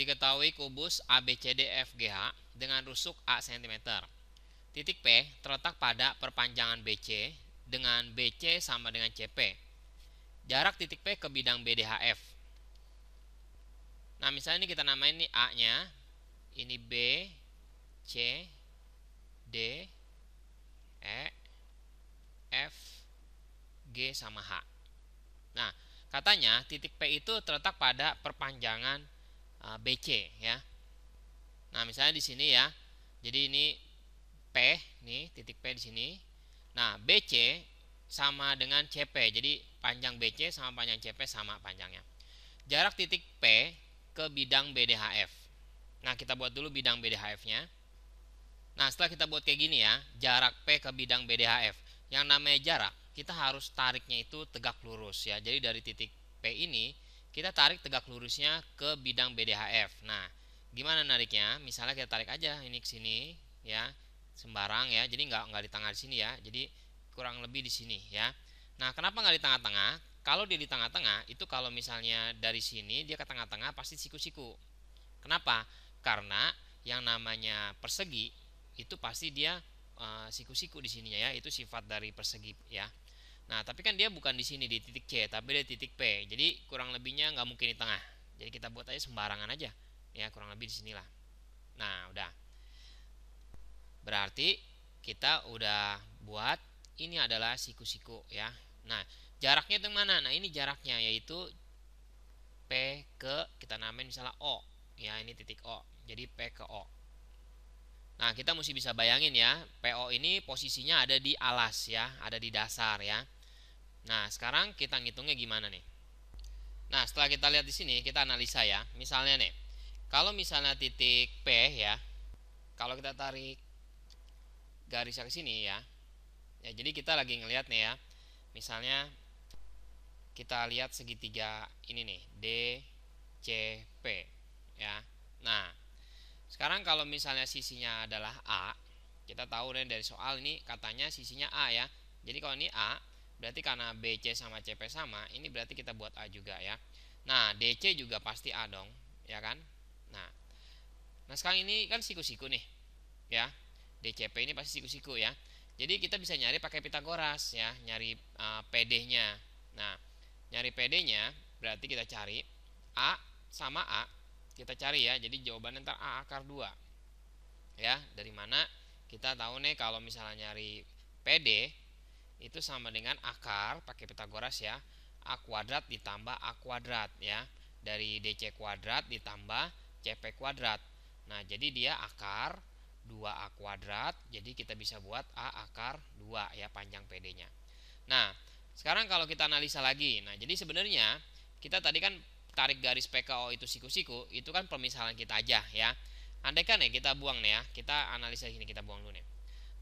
Diketahui kubus ABCDFGH dengan rusuk A cm. Titik P terletak pada perpanjangan BC dengan BC sama dengan CP. Jarak titik P ke bidang BDHF. Nah, misalnya ini kita namain ini A-nya, ini B, C, D, E, F, G sama H. Nah, katanya titik P itu terletak pada perpanjangan Eh, BC ya. Nah, misalnya di sini ya. Jadi ini P nih titik P di sini. Nah, BC sama dengan CP. Jadi panjang BC sama panjang CP sama panjangnya. Jarak titik P ke bidang BDHF. Nah, kita buat dulu bidang BDHF-nya. Nah, setelah kita buat kayak gini ya, jarak P ke bidang BDHF. Yang namanya jarak, kita harus tariknya itu tegak lurus ya. Jadi dari titik P ini kita tarik tegak lurusnya ke bidang BDHF. Nah, gimana nariknya? Misalnya kita tarik aja ini ke sini ya, sembarang ya. Jadi nggak nggak di tengah di sini ya. Jadi kurang lebih di sini ya. Nah, kenapa nggak di tengah-tengah? Kalau dia di tengah-tengah, itu kalau misalnya dari sini dia ke tengah-tengah pasti siku-siku. Kenapa? Karena yang namanya persegi itu pasti dia eh, siku-siku uh, di sininya ya. Itu sifat dari persegi ya. Nah, tapi kan dia bukan di sini di titik C, tapi di titik P. Jadi kurang lebihnya nggak mungkin di tengah. Jadi kita buat aja sembarangan aja. Ya, kurang lebih di sinilah. Nah, udah. Berarti kita udah buat ini adalah siku-siku ya. Nah, jaraknya itu mana? Nah, ini jaraknya yaitu P ke kita namain misalnya O. Ya, ini titik O. Jadi P ke O. Nah, kita mesti bisa bayangin ya, PO ini posisinya ada di alas ya, ada di dasar ya. Nah, sekarang kita ngitungnya gimana nih? Nah, setelah kita lihat di sini, kita analisa ya. Misalnya nih, kalau misalnya titik P ya, kalau kita tarik garisnya ke sini ya, ya jadi kita lagi ngelihat nih ya, misalnya kita lihat segitiga ini nih, D, C, P ya. Nah, sekarang kalau misalnya sisinya adalah A, kita tahu nih dari soal ini katanya sisinya A ya. Jadi kalau ini A, Berarti karena BC sama CP sama, ini berarti kita buat A juga ya. Nah, DC juga pasti A dong, ya kan? Nah, nah sekarang ini kan siku-siku nih, ya. DCP ini pasti siku-siku ya. Jadi kita bisa nyari pakai Pitagoras ya, nyari uh, ah, PD-nya. Nah, nyari PD-nya berarti kita cari A sama A. Kita cari ya, jadi jawaban ntar A akar 2. Ya, dari mana kita tahu nih kalau misalnya nyari PD itu sama dengan akar pakai Pitagoras ya a kuadrat ditambah a kuadrat ya dari dc kuadrat ditambah cp kuadrat nah jadi dia akar 2a kuadrat jadi kita bisa buat a akar 2 ya panjang pd nya nah sekarang kalau kita analisa lagi nah jadi sebenarnya kita tadi kan tarik garis PKO itu siku-siku itu kan permisalan kita aja ya andai ya kita buang nih ya kita analisa ini kita buang dulu nih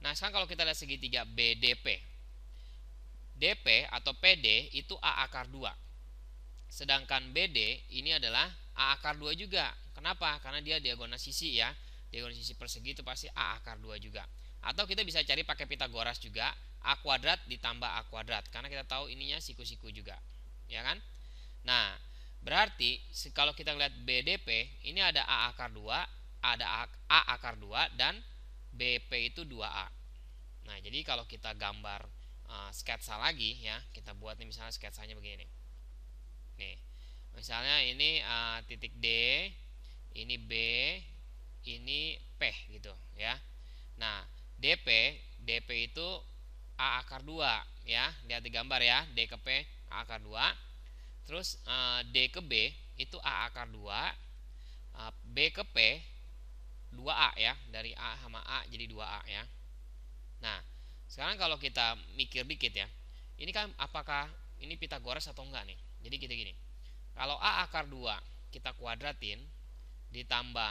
nah sekarang kalau kita lihat segitiga BDP DP atau PD itu A akar 2. Sedangkan BD ini adalah A akar 2 juga. Kenapa? Karena dia diagonal sisi ya. Diagonal sisi persegi itu pasti A akar 2 juga. Atau kita bisa cari pakai Pitagoras juga. A kuadrat ditambah A kuadrat. Karena kita tahu ininya siku-siku juga. Ya kan? Nah, berarti kalau kita lihat BDP, ini ada A akar 2, ada A akar 2, dan BP itu 2A. Nah, jadi kalau kita gambar Eh, sketsa lagi ya kita buat nih misalnya sketsanya begini nih misalnya ini uh, titik D ini B ini P gitu ya nah DP DP itu A akar 2 ya lihat di gambar ya D ke P A akar 2 terus uh, D ke B itu A akar 2 uh, B ke P 2A ya dari A sama A jadi 2A ya nah sekarang kalau kita mikir dikit ya, ini kan apakah ini Pitagoras atau enggak nih? Jadi kita gini, kalau A akar 2 kita kuadratin, ditambah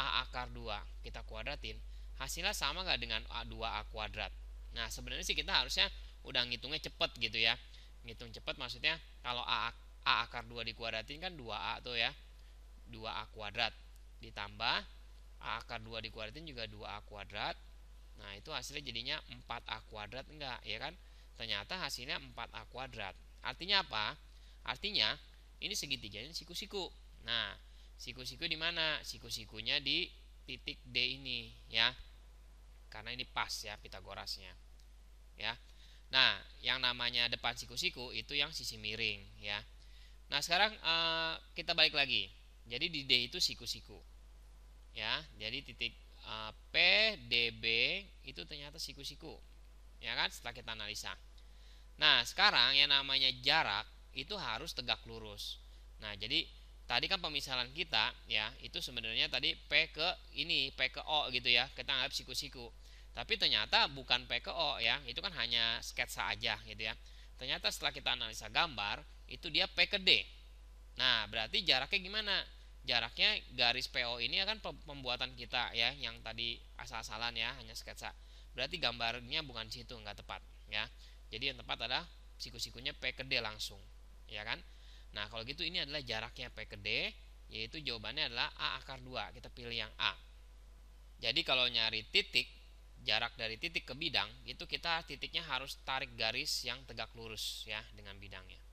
A akar 2 kita kuadratin, hasilnya sama enggak dengan A2A kuadrat? Nah sebenarnya sih kita harusnya udah ngitungnya cepet gitu ya. Ngitung cepet maksudnya kalau A, A akar 2 dikuadratin kan 2A tuh ya. 2A kuadrat ditambah A akar 2 dikuadratin juga 2A kuadrat Nah, itu hasilnya jadinya 4A kuadrat enggak, ya kan? Ternyata hasilnya 4A kuadrat. Artinya apa? Artinya ini segitiganya siku-siku. Nah, siku-siku di mana? Siku-sikunya di titik D ini, ya. Karena ini pas ya Pitagorasnya. Ya. Nah, yang namanya depan siku-siku itu yang sisi miring, ya. Nah, sekarang eh, kita balik lagi. Jadi di D itu siku-siku. Ya, jadi titik D, PDB itu ternyata siku-siku. Ya kan? Setelah kita analisa. Nah, sekarang yang namanya jarak itu harus tegak lurus. Nah, jadi tadi kan pemisahan kita ya, itu sebenarnya tadi P ke ini, P ke O gitu ya. Kita anggap siku-siku. Tapi ternyata bukan P ke O ya, itu kan hanya sketsa aja gitu ya. Ternyata setelah kita analisa gambar, itu dia P ke D. Nah, berarti jaraknya gimana? jaraknya garis PO ini akan pembuatan kita ya yang tadi asal-asalan ya hanya sketsa berarti gambarnya bukan situ nggak tepat ya jadi yang tepat adalah siku-sikunya P ke D langsung ya kan nah kalau gitu ini adalah jaraknya P ke D yaitu jawabannya adalah A akar 2 kita pilih yang A jadi kalau nyari titik jarak dari titik ke bidang itu kita titiknya harus tarik garis yang tegak lurus ya dengan bidangnya